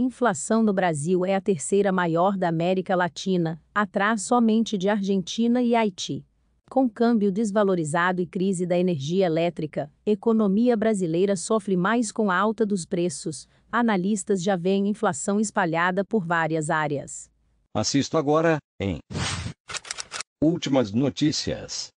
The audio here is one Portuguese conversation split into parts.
inflação no Brasil é a terceira maior da América Latina, atrás somente de Argentina e Haiti. Com câmbio desvalorizado e crise da energia elétrica, economia brasileira sofre mais com a alta dos preços. Analistas já veem inflação espalhada por várias áreas. Assisto agora em Últimas notícias.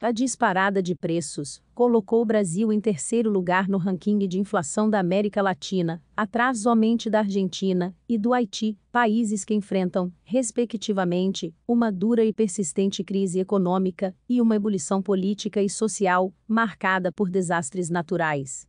A disparada de preços colocou o Brasil em terceiro lugar no ranking de inflação da América Latina, atrás somente da Argentina e do Haiti, países que enfrentam, respectivamente, uma dura e persistente crise econômica e uma ebulição política e social, marcada por desastres naturais.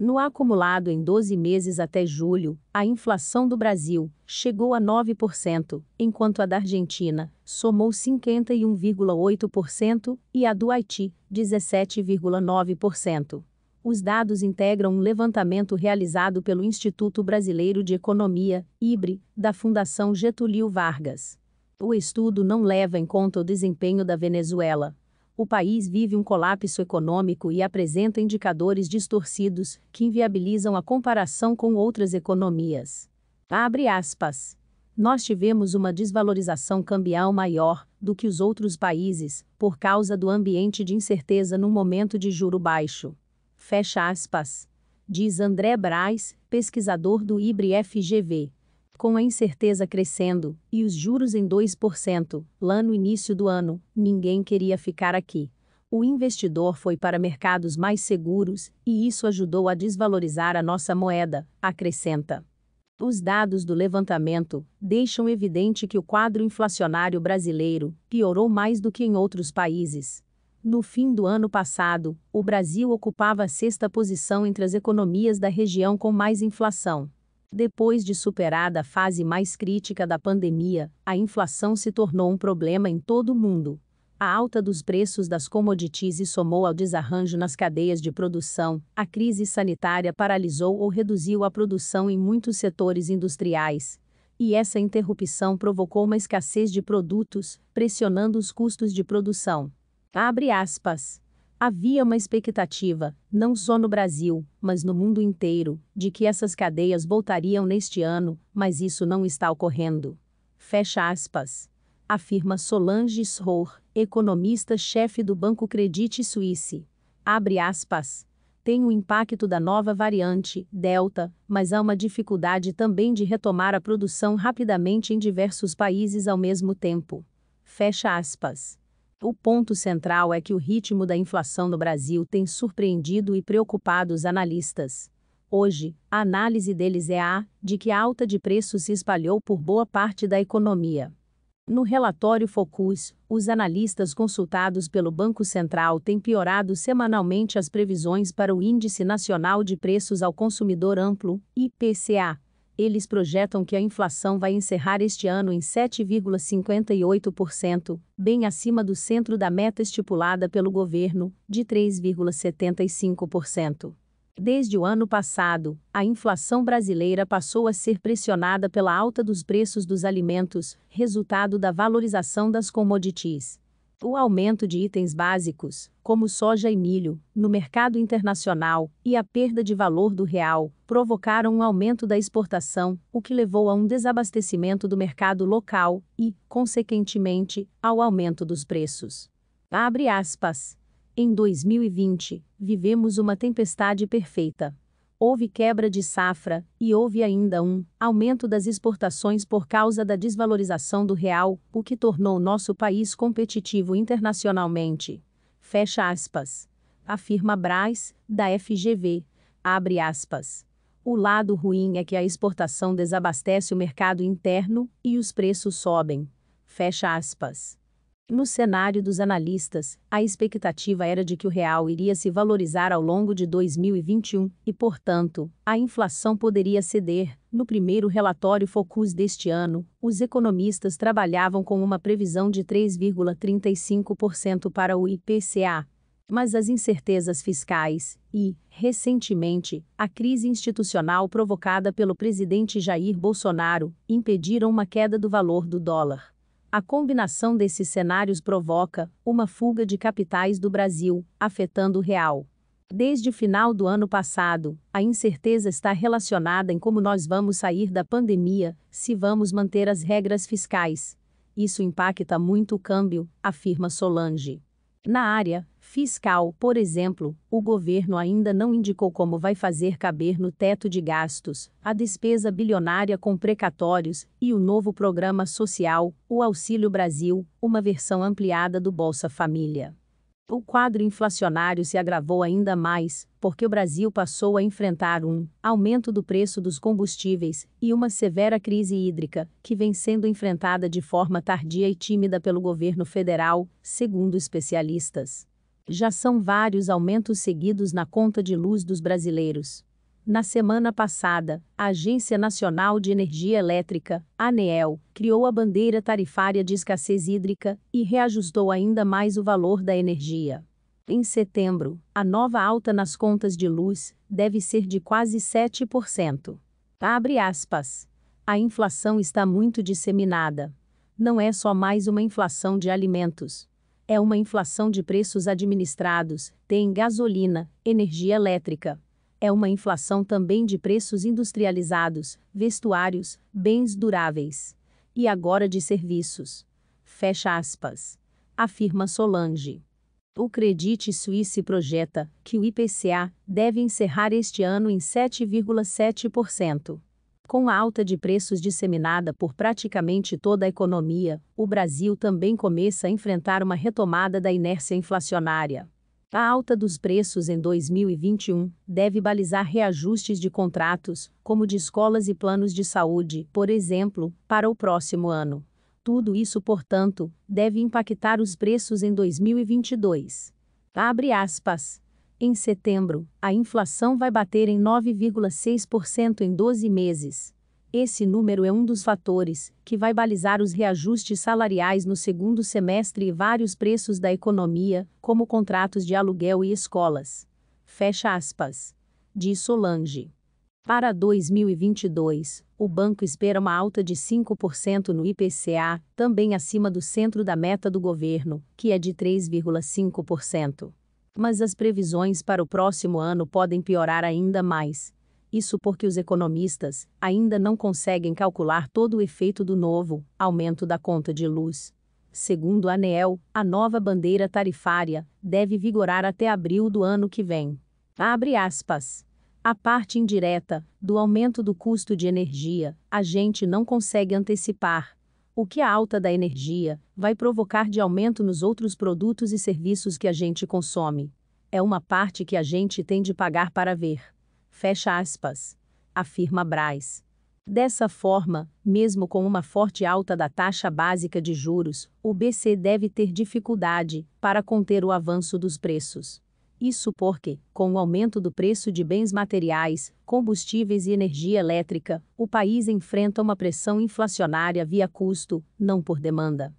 No acumulado em 12 meses até julho, a inflação do Brasil chegou a 9%, enquanto a da Argentina somou 51,8% e a do Haiti, 17,9%. Os dados integram um levantamento realizado pelo Instituto Brasileiro de Economia, IBRE, da Fundação Getúlio Vargas. O estudo não leva em conta o desempenho da Venezuela, o país vive um colapso econômico e apresenta indicadores distorcidos que inviabilizam a comparação com outras economias. Abre aspas. Nós tivemos uma desvalorização cambial maior do que os outros países por causa do ambiente de incerteza no momento de juro baixo. Fecha aspas. Diz André Braz, pesquisador do ibri fgv com a incerteza crescendo e os juros em 2%, lá no início do ano, ninguém queria ficar aqui. O investidor foi para mercados mais seguros e isso ajudou a desvalorizar a nossa moeda, acrescenta. Os dados do levantamento deixam evidente que o quadro inflacionário brasileiro piorou mais do que em outros países. No fim do ano passado, o Brasil ocupava a sexta posição entre as economias da região com mais inflação. Depois de superada a fase mais crítica da pandemia, a inflação se tornou um problema em todo o mundo. A alta dos preços das commodities e somou ao desarranjo nas cadeias de produção, a crise sanitária paralisou ou reduziu a produção em muitos setores industriais, e essa interrupção provocou uma escassez de produtos, pressionando os custos de produção. Abre aspas. Havia uma expectativa, não só no Brasil, mas no mundo inteiro, de que essas cadeias voltariam neste ano, mas isso não está ocorrendo. Fecha aspas. Afirma Solange Schor, economista-chefe do Banco Credit Suisse. Abre aspas. Tem o impacto da nova variante, Delta, mas há uma dificuldade também de retomar a produção rapidamente em diversos países ao mesmo tempo. Fecha aspas. O ponto central é que o ritmo da inflação no Brasil tem surpreendido e preocupado os analistas. Hoje, a análise deles é a de que a alta de preços se espalhou por boa parte da economia. No relatório Focus, os analistas consultados pelo Banco Central têm piorado semanalmente as previsões para o Índice Nacional de Preços ao Consumidor Amplo, IPCA, eles projetam que a inflação vai encerrar este ano em 7,58%, bem acima do centro da meta estipulada pelo governo, de 3,75%. Desde o ano passado, a inflação brasileira passou a ser pressionada pela alta dos preços dos alimentos, resultado da valorização das commodities. O aumento de itens básicos, como soja e milho, no mercado internacional e a perda de valor do real provocaram um aumento da exportação, o que levou a um desabastecimento do mercado local e, consequentemente, ao aumento dos preços. Abre aspas. Em 2020, vivemos uma tempestade perfeita houve quebra de safra, e houve ainda um aumento das exportações por causa da desvalorização do real, o que tornou nosso país competitivo internacionalmente. Fecha aspas. Afirma Braz, da FGV. Abre aspas. O lado ruim é que a exportação desabastece o mercado interno e os preços sobem. Fecha aspas. No cenário dos analistas, a expectativa era de que o real iria se valorizar ao longo de 2021 e, portanto, a inflação poderia ceder. No primeiro relatório Focus deste ano, os economistas trabalhavam com uma previsão de 3,35% para o IPCA. Mas as incertezas fiscais e, recentemente, a crise institucional provocada pelo presidente Jair Bolsonaro impediram uma queda do valor do dólar. A combinação desses cenários provoca uma fuga de capitais do Brasil, afetando o real. Desde o final do ano passado, a incerteza está relacionada em como nós vamos sair da pandemia, se vamos manter as regras fiscais. Isso impacta muito o câmbio, afirma Solange. Na área fiscal, por exemplo, o governo ainda não indicou como vai fazer caber no teto de gastos a despesa bilionária com precatórios e o novo programa social, o Auxílio Brasil, uma versão ampliada do Bolsa Família. O quadro inflacionário se agravou ainda mais, porque o Brasil passou a enfrentar um aumento do preço dos combustíveis e uma severa crise hídrica, que vem sendo enfrentada de forma tardia e tímida pelo governo federal, segundo especialistas. Já são vários aumentos seguidos na conta de luz dos brasileiros. Na semana passada, a Agência Nacional de Energia Elétrica, ANEEL, criou a bandeira tarifária de escassez hídrica e reajustou ainda mais o valor da energia. Em setembro, a nova alta nas contas de luz deve ser de quase 7%. Abre aspas. A inflação está muito disseminada. Não é só mais uma inflação de alimentos. É uma inflação de preços administrados, tem gasolina, energia elétrica, é uma inflação também de preços industrializados, vestuários, bens duráveis. E agora de serviços. Fecha aspas. Afirma Solange. O Credit Suisse projeta que o IPCA deve encerrar este ano em 7,7%. Com a alta de preços disseminada por praticamente toda a economia, o Brasil também começa a enfrentar uma retomada da inércia inflacionária. A alta dos preços em 2021 deve balizar reajustes de contratos, como de escolas e planos de saúde, por exemplo, para o próximo ano. Tudo isso, portanto, deve impactar os preços em 2022. Abre aspas. Em setembro, a inflação vai bater em 9,6% em 12 meses. Esse número é um dos fatores que vai balizar os reajustes salariais no segundo semestre e vários preços da economia, como contratos de aluguel e escolas. Fecha aspas. Diz Solange. Para 2022, o banco espera uma alta de 5% no IPCA, também acima do centro da meta do governo, que é de 3,5%. Mas as previsões para o próximo ano podem piorar ainda mais, isso porque os economistas ainda não conseguem calcular todo o efeito do novo aumento da conta de luz. Segundo a ANEEL, a nova bandeira tarifária deve vigorar até abril do ano que vem. Abre aspas. A parte indireta do aumento do custo de energia, a gente não consegue antecipar. O que a alta da energia vai provocar de aumento nos outros produtos e serviços que a gente consome. É uma parte que a gente tem de pagar para ver. Fecha aspas. Afirma Braz. Dessa forma, mesmo com uma forte alta da taxa básica de juros, o BC deve ter dificuldade para conter o avanço dos preços. Isso porque, com o aumento do preço de bens materiais, combustíveis e energia elétrica, o país enfrenta uma pressão inflacionária via custo, não por demanda.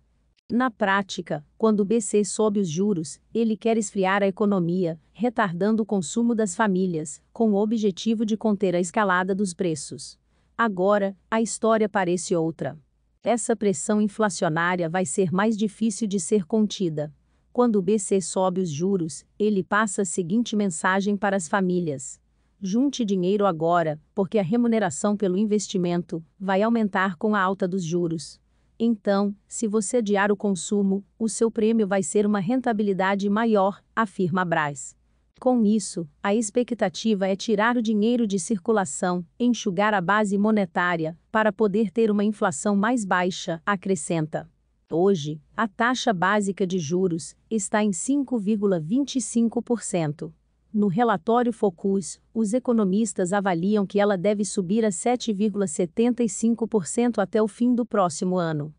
Na prática, quando o BC sobe os juros, ele quer esfriar a economia, retardando o consumo das famílias, com o objetivo de conter a escalada dos preços. Agora, a história parece outra. Essa pressão inflacionária vai ser mais difícil de ser contida. Quando o BC sobe os juros, ele passa a seguinte mensagem para as famílias: Junte dinheiro agora, porque a remuneração pelo investimento vai aumentar com a alta dos juros. Então, se você adiar o consumo, o seu prêmio vai ser uma rentabilidade maior, afirma Braz. Com isso, a expectativa é tirar o dinheiro de circulação, enxugar a base monetária, para poder ter uma inflação mais baixa, acrescenta. Hoje, a taxa básica de juros está em 5,25%. No relatório Focus, os economistas avaliam que ela deve subir a 7,75% até o fim do próximo ano.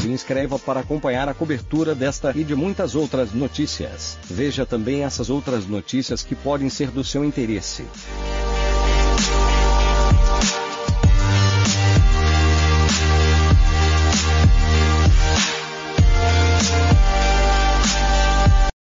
Se inscreva para acompanhar a cobertura desta e de muitas outras notícias. Veja também essas outras notícias que podem ser do seu interesse.